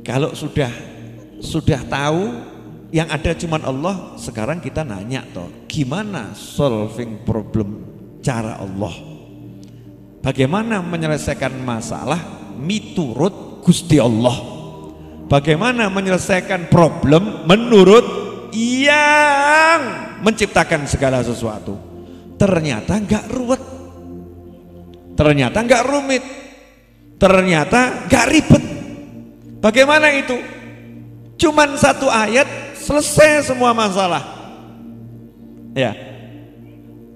Kalau sudah sudah tahu yang ada cuma Allah, sekarang kita nanya toh, gimana solving problem cara Allah? Bagaimana menyelesaikan masalah miturut Gusti Allah? Bagaimana menyelesaikan problem menurut yang menciptakan segala sesuatu? Ternyata nggak ruwet. Ternyata nggak rumit. Ternyata nggak ribet Bagaimana itu? Cuman satu ayat selesai semua masalah. Ya.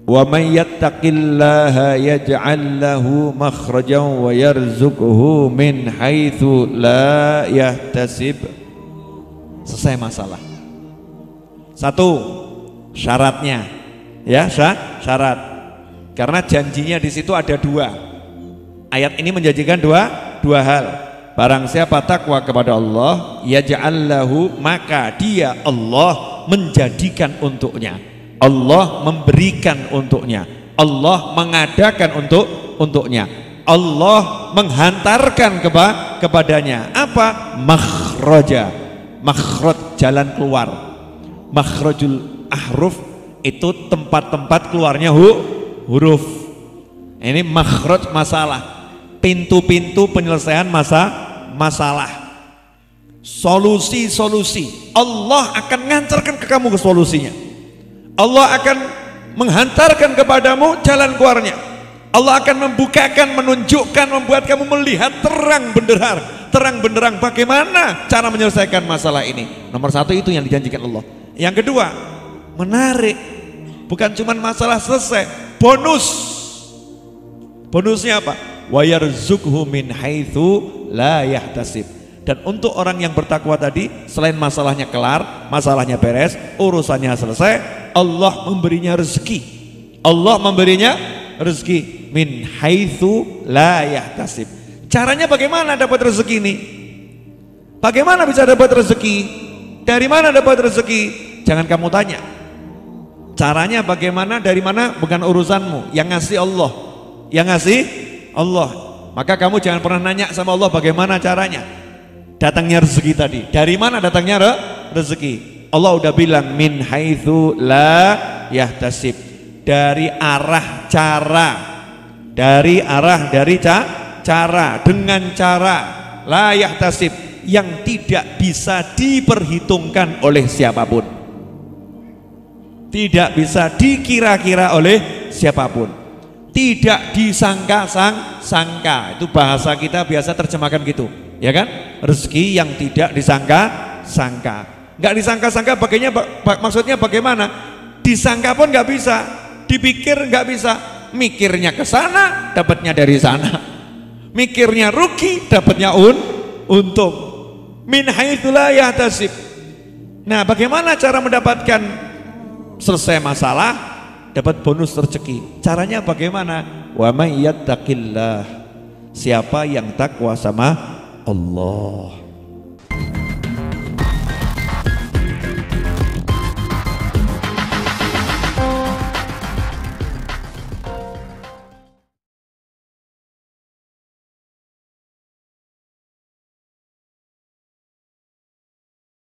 Wa may yattaqillaha yaj'al lahu makhrajan wa yarzuqhu min haitsu la yahtasib. Selesai masalah. Satu syaratnya. Ya, syarat. Karena janjinya di situ ada dua. Ayat ini menjanjikan dua dua hal Barang siapa takwa kepada Allah ya ja'allahu maka dia Allah menjadikan untuknya Allah memberikan untuknya Allah mengadakan untuk untuknya Allah menghantarkan kepa kepadanya apa? makhraja. makhroj jalan keluar makhrojul ahruf itu tempat-tempat keluarnya hu huruf ini makhroj masalah pintu-pintu penyelesaian masa masalah solusi-solusi Allah akan ngantarkan ke kamu ke solusinya Allah akan menghantarkan kepadamu jalan keluarnya Allah akan membukakan, menunjukkan, membuat kamu melihat terang benderang terang benderang bagaimana cara menyelesaikan masalah ini nomor satu itu yang dijanjikan Allah yang kedua menarik bukan cuma masalah selesai bonus bonusnya apa wayarzuqhu min haitsu la yahtasib. Dan untuk orang yang bertakwa tadi, selain masalahnya kelar, masalahnya beres, urusannya selesai, Allah memberinya rezeki. Allah memberinya rezeki min haitsu la yahtasib. Caranya bagaimana dapat rezeki ini? Bagaimana bisa dapat rezeki? Dari mana dapat rezeki? Jangan kamu tanya. Caranya bagaimana dari mana bukan urusanmu, yang ngasih Allah. Yang ngasih Allah. Maka kamu jangan pernah nanya sama Allah bagaimana caranya. Datangnya rezeki tadi. Dari mana datangnya re? rezeki? Allah udah bilang min haitsu la yahtasib. Dari arah cara. Dari arah dari ca cara dengan cara la yahtasib yang tidak bisa diperhitungkan oleh siapapun. Tidak bisa dikira-kira oleh siapapun tidak disangka-sangka. Itu bahasa kita biasa terjemahkan gitu, ya kan? Rezeki yang tidak disangka-sangka. Enggak disangka-sangka baginya maksudnya bagaimana? Disangka pun nggak bisa, dipikir nggak bisa, mikirnya ke sana, dapatnya dari sana. Mikirnya rugi, dapatnya un untung. Min haitsulah yahtasib. Nah, bagaimana cara mendapatkan selesai masalah dapat bonus rezeki. Caranya bagaimana? Wa may yattaqillah. Siapa yang takwa sama Allah.